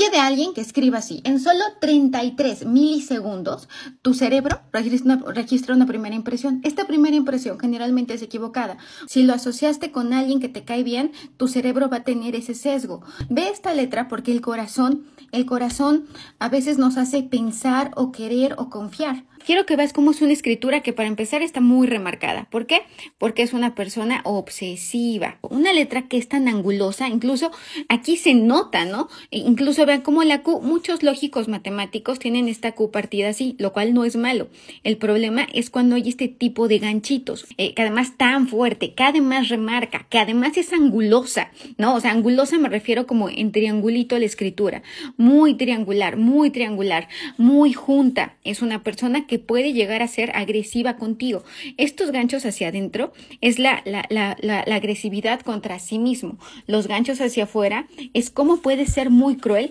Oye de alguien que escriba así. En solo 33 milisegundos, tu cerebro registra una, registra una primera impresión. Esta primera impresión generalmente es equivocada. Si lo asociaste con alguien que te cae bien, tu cerebro va a tener ese sesgo. Ve esta letra porque el corazón, el corazón a veces nos hace pensar o querer o confiar quiero que veas cómo es una escritura que para empezar está muy remarcada. ¿Por qué? Porque es una persona obsesiva. Una letra que es tan angulosa, incluso aquí se nota, ¿no? E incluso vean cómo la Q, muchos lógicos matemáticos tienen esta Q partida así, lo cual no es malo. El problema es cuando hay este tipo de ganchitos, eh, que además tan fuerte, que además remarca, que además es angulosa, ¿no? O sea, angulosa me refiero como en triangulito la escritura. Muy triangular, muy triangular, muy junta. Es una persona que puede llegar a ser agresiva contigo. Estos ganchos hacia adentro es la, la agresividad contra sí mismo. Los ganchos hacia afuera es cómo puede ser muy cruel